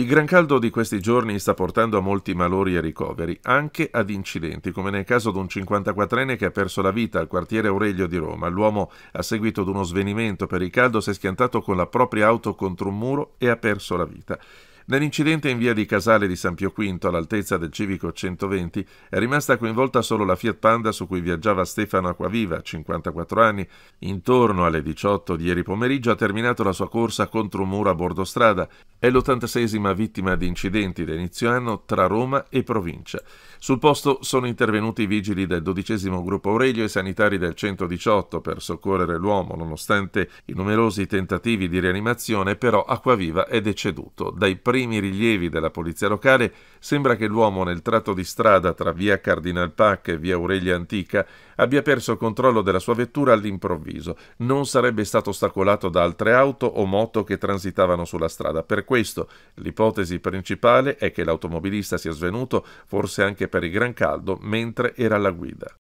Il gran caldo di questi giorni sta portando a molti malori e ricoveri, anche ad incidenti, come nel caso di un 54enne che ha perso la vita al quartiere Aurelio di Roma. L'uomo, a seguito di uno svenimento per il caldo, si è schiantato con la propria auto contro un muro e ha perso la vita. Nell'incidente in via di Casale di San Pio V, all'altezza del civico 120, è rimasta coinvolta solo la Fiat Panda su cui viaggiava Stefano Acquaviva, 54 anni. Intorno alle 18 di ieri pomeriggio ha terminato la sua corsa contro un muro a bordo strada. È l'86esima vittima di incidenti da inizio anno tra Roma e provincia. Sul posto sono intervenuti i vigili del 12 gruppo Aurelio e i sanitari del 118 per soccorrere l'uomo, nonostante i numerosi tentativi di rianimazione, però Acquaviva è deceduto. Dai primi rilievi della polizia locale sembra che l'uomo nel tratto di strada tra via Cardinal Pac e via Aurelia Antica abbia perso il controllo della sua vettura all'improvviso. Non sarebbe stato ostacolato da altre auto o moto che transitavano sulla strada. Per questo. L'ipotesi principale è che l'automobilista sia svenuto, forse anche per il gran caldo, mentre era alla guida.